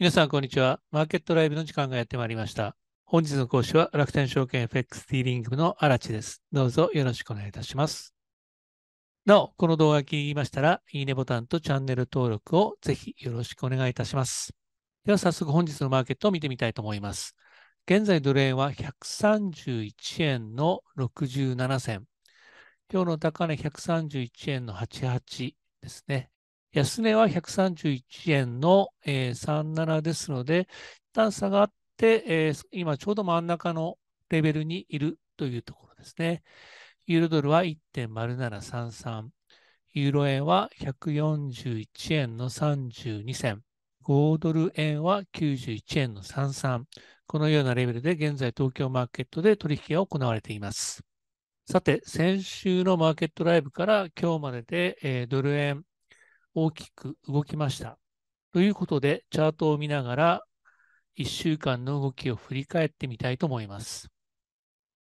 皆さん、こんにちは。マーケットライブの時間がやってまいりました。本日の講師は楽天証券 FX ディーリング部の荒地です。どうぞよろしくお願いいたします。なお、この動画が気に入りましたら、いいねボタンとチャンネル登録をぜひよろしくお願いいたします。では、早速本日のマーケットを見てみたいと思います。現在、ドル円は131円の67銭。今日の高値131円の88ですね。安値は131円の、えー、37ですので、一旦下がって、えー、今ちょうど真ん中のレベルにいるというところですね。ユーロドルは1.0733。ユーロ円は141円の32銭。5ドル円は91円の33。このようなレベルで現在東京マーケットで取引が行われています。さて、先週のマーケットライブから今日までで、えー、ドル円大きく動きました。ということで、チャートを見ながら、1週間の動きを振り返ってみたいと思います。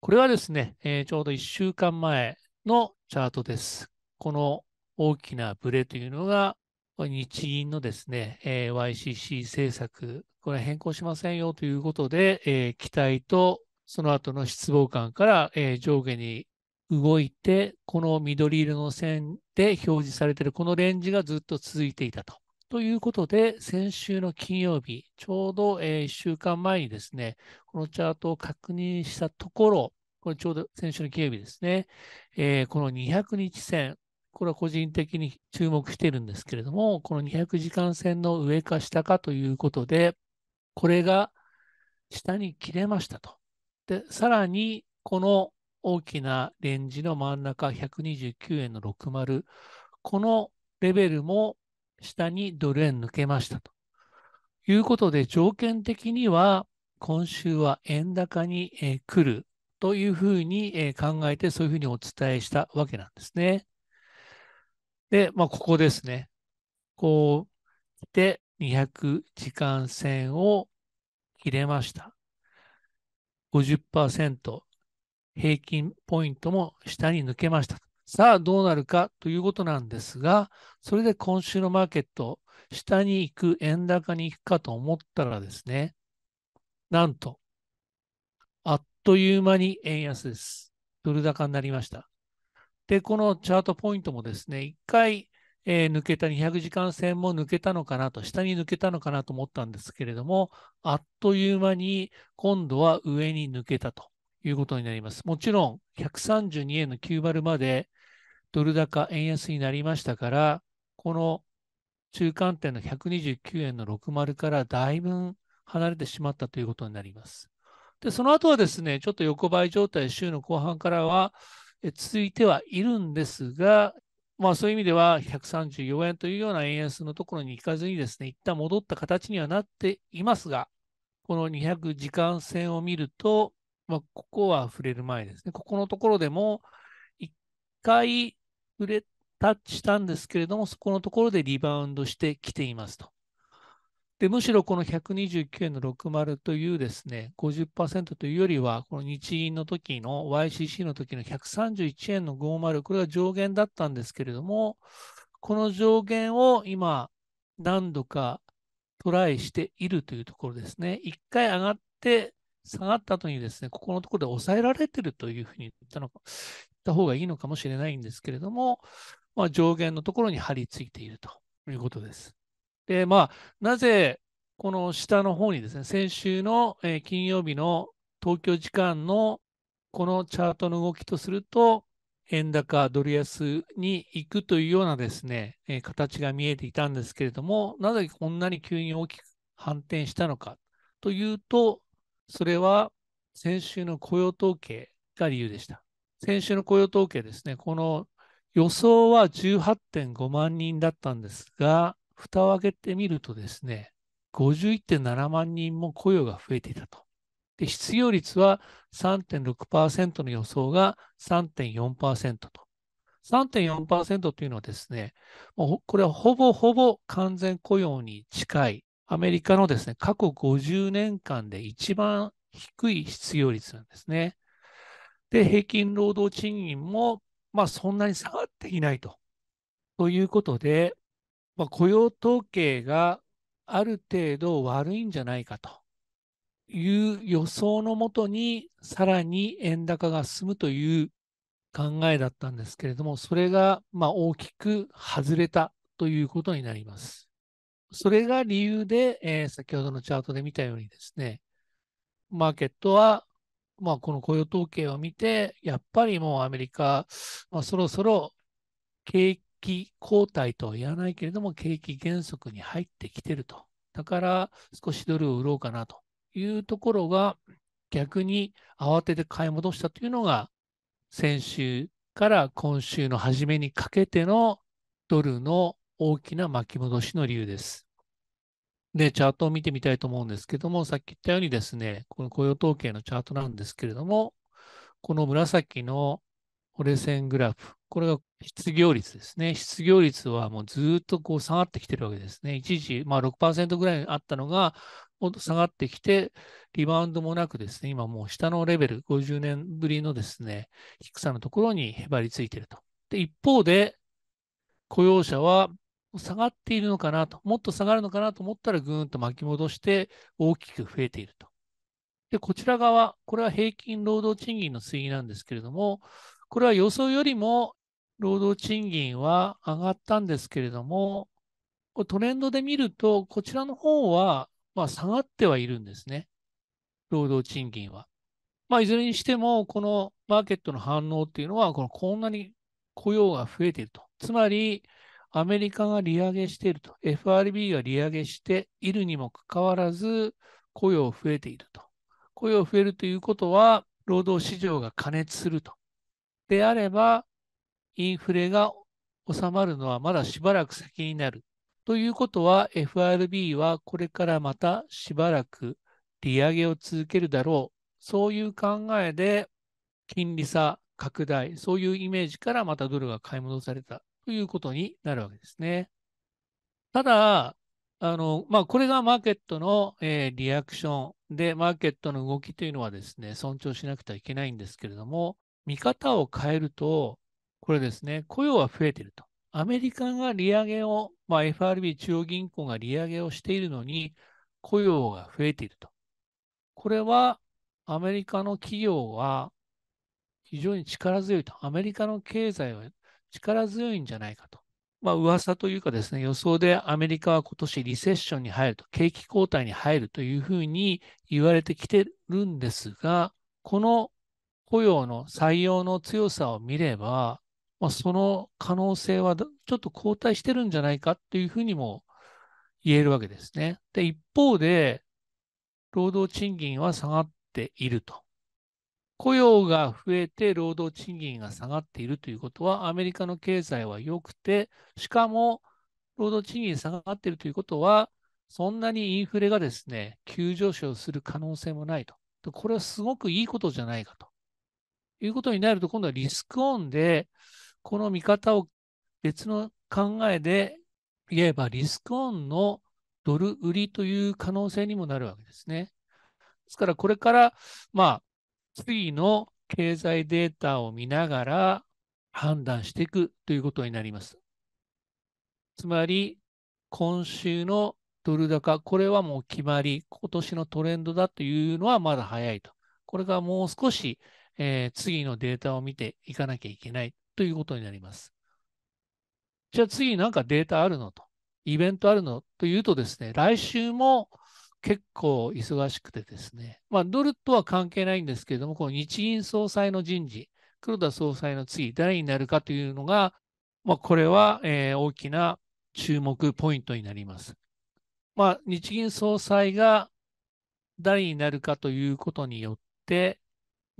これはですね、えー、ちょうど1週間前のチャートです。この大きなブレというのが、日銀のですね、えー、YCC 政策、これ変更しませんよということで、えー、期待とその後の失望感から、えー、上下に動いて、この緑色の線で表示されているこのレンジがずっと続いていたと。ということで、先週の金曜日、ちょうど1週間前にですね、このチャートを確認したところ、これちょうど先週の金曜日ですね、えー、この200日線、これは個人的に注目しているんですけれども、この200時間線の上か下かということで、これが下に切れましたと。で、さらに、この大きなレンジの真ん中129円の60、このレベルも下にドル円抜けましたということで、条件的には今週は円高に、えー、来るというふうに、えー、考えて、そういうふうにお伝えしたわけなんですね。で、まあ、ここですね。こう、で、て200時間線を入れました。50%平均ポイントも下に抜けました。さあどうなるかということなんですが、それで今週のマーケット、下に行く、円高に行くかと思ったらですね、なんと、あっという間に円安です。ドル高になりました。で、このチャートポイントもですね、一回、えー、抜けた200時間線も抜けたのかなと、下に抜けたのかなと思ったんですけれども、あっという間に今度は上に抜けたと。いうことになります。もちろん、132円の90までドル高、円安になりましたから、この中間点の129円の60からだいぶ離れてしまったということになります。で、その後はですね、ちょっと横ばい状態、週の後半からは続いてはいるんですが、まあそういう意味では134円というような円安のところに行かずにですね、一旦戻った形にはなっていますが、この200時間線を見ると、まあ、ここは触れる前ですね、ここのところでも、1回触れ、タッチしたんですけれども、そこのところでリバウンドしてきていますと。で、むしろこの129円の60というですね、50%というよりは、この日銀の時の YCC の時の131円の50、これが上限だったんですけれども、この上限を今、何度かトライしているというところですね。1回上がって、下がった後にですね、ここのところで抑えられてるというふうに言ったのか、言った方がいいのかもしれないんですけれども、まあ、上限のところに張り付いているということです。で、まあ、なぜ、この下の方にですね、先週の金曜日の東京時間のこのチャートの動きとすると、円高ドル安に行くというようなですね、形が見えていたんですけれども、なぜこんなに急に大きく反転したのかというと、それは先週の雇用統計が理由でした。先週の雇用統計ですね、この予想は18.5万人だったんですが、蓋を開けてみるとですね、51.7万人も雇用が増えていたと。で失業率は3.6%の予想が3.4%と。3.4%というのはですね、もうこれはほぼほぼ完全雇用に近いアメリカのですね、過去50年間で一番低い失業率なんですね。で、平均労働賃金も、まあ、そんなに下がっていないと。ということで、まあ、雇用統計がある程度悪いんじゃないかという予想のもとに、さらに円高が進むという考えだったんですけれども、それがまあ大きく外れたということになります。それが理由で、えー、先ほどのチャートで見たようにですね、マーケットは、まあ、この雇用統計を見て、やっぱりもうアメリカ、まあ、そろそろ景気後退とは言わないけれども、景気減速に入ってきてると。だから少しドルを売ろうかなというところが、逆に慌てて買い戻したというのが、先週から今週の初めにかけてのドルの大きな巻き戻しの理由です。で、チャートを見てみたいと思うんですけども、さっき言ったようにですね、この雇用統計のチャートなんですけれども、この紫の折れ線グラフ、これが失業率ですね。失業率はもうずっとこう下がってきてるわけですね。一時、まあ、6%ぐらいあったのが、もっと下がってきて、リバウンドもなくですね、今もう下のレベル、50年ぶりのですね、低さのところにへばりついてると。で、一方で、雇用者は下がっているのかなと、もっと下がるのかなと思ったら、ぐーんと巻き戻して大きく増えていると。で、こちら側、これは平均労働賃金の推移なんですけれども、これは予想よりも労働賃金は上がったんですけれども、トレンドで見ると、こちらの方は、まあ、下がってはいるんですね。労働賃金は。まあ、いずれにしても、このマーケットの反応っていうのは、このこんなに雇用が増えていると。つまり、アメリカが利上げしていると、FRB が利上げしているにもかかわらず、雇用増えていると。雇用増えるということは、労働市場が過熱すると。であれば、インフレが収まるのはまだしばらく先になる。ということは、FRB はこれからまたしばらく利上げを続けるだろう。そういう考えで、金利差拡大、そういうイメージからまたドルが買い戻されたということになるわけですね。ただ、あのまあ、これがマーケットの、えー、リアクションで、マーケットの動きというのはですね、尊重しなくてはいけないんですけれども、見方を変えると、これですね、雇用は増えていると。アメリカが利上げを、まあ、FRB 中央銀行が利上げをしているのに、雇用が増えていると。これはアメリカの企業は非常に力強いと。アメリカの経済は力強いんじゃないかと。まあ、噂というかですね、予想でアメリカは今年リセッションに入ると、景気後退に入るというふうに言われてきてるんですが、この雇用の採用の強さを見れば、まあ、その可能性はちょっと後退してるんじゃないかというふうにも言えるわけですね。で、一方で、労働賃金は下がっていると。雇用が増えて労働賃金が下がっているということは、アメリカの経済は良くて、しかも労働賃金下がっているということは、そんなにインフレがですね、急上昇する可能性もないと。これはすごくいいことじゃないかと。いうことになると、今度はリスクオンで、この見方を別の考えで言えば、リスクオンのドル売りという可能性にもなるわけですね。ですから、これから、まあ、次の経済データを見ながら判断していくということになります。つまり、今週のドル高、これはもう決まり、今年のトレンドだというのはまだ早いと。これがもう少し、えー、次のデータを見ていかなきゃいけないということになります。じゃあ次なんかデータあるのと、イベントあるのというとですね、来週も結構忙しくてですね、まあ、ドルとは関係ないんですけれども、この日銀総裁の人事、黒田総裁の次、誰になるかというのが、まあ、これは、えー、大きな注目ポイントになります。まあ、日銀総裁が誰になるかということによって、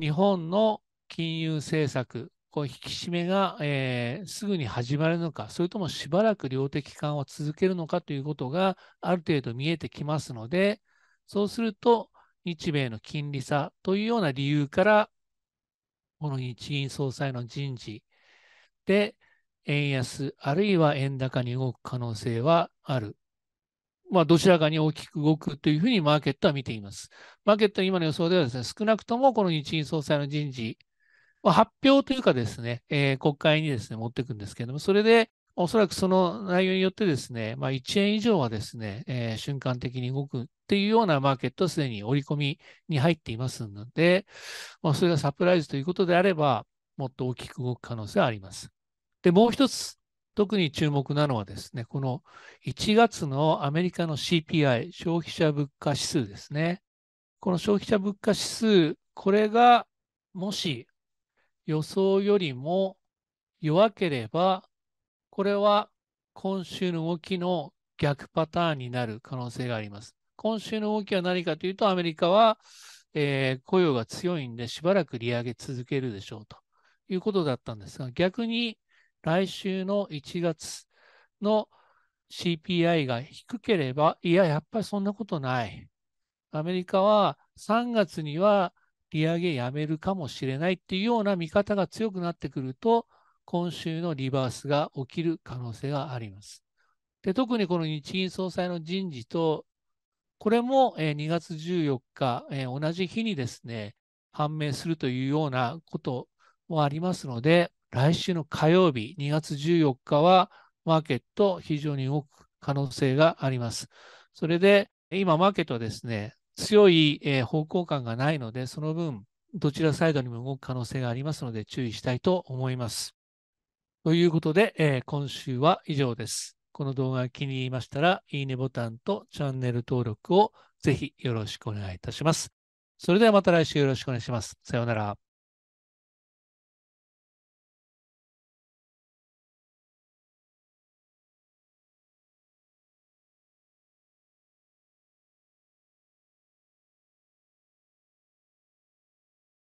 日本の金融政策こう引き締めが、えー、すぐに始まるのか、それともしばらく量的緩和を続けるのかということがある程度見えてきますので、そうすると日米の金利差というような理由から、この日銀総裁の人事で円安あるいは円高に動く可能性はある。まあ、どちらかに大きく動くというふうにマーケットは見ています。マーケットの今の予想ではですね、少なくともこの日銀総裁の人事発表というかですね、えー、国会にですね、持っていくんですけれども、それで、おそらくその内容によってですね、まあ、1円以上はですね、えー、瞬間的に動くっていうようなマーケットはすでに織り込みに入っていますので、まあ、それがサプライズということであれば、もっと大きく動く可能性はあります。で、もう一つ、特に注目なのはですね、この1月のアメリカの CPI、消費者物価指数ですね。この消費者物価指数、これがもし予想よりも弱ければ、これは今週の動きの逆パターンになる可能性があります。今週の動きは何かというと、アメリカは、えー、雇用が強いんで、しばらく利上げ続けるでしょうということだったんですが、逆に来週の1月の CPI が低ければ、いや、やっぱりそんなことない。アメリカは3月には利上げやめるかもしれないっていうような見方が強くなってくると、今週のリバースが起きる可能性があります。で特にこの日銀総裁の人事と、これも2月14日、同じ日にですね、判明するというようなこともありますので、来週の火曜日、2月14日は、マーケット非常に動く可能性があります。それで、今、マーケットはですね、強い、えー、方向感がないので、その分、どちらサイドにも動く可能性がありますので、注意したいと思います。ということで、えー、今週は以上です。この動画が気に入りましたら、いいねボタンとチャンネル登録をぜひよろしくお願いいたします。それではまた来週よろしくお願いします。さようなら。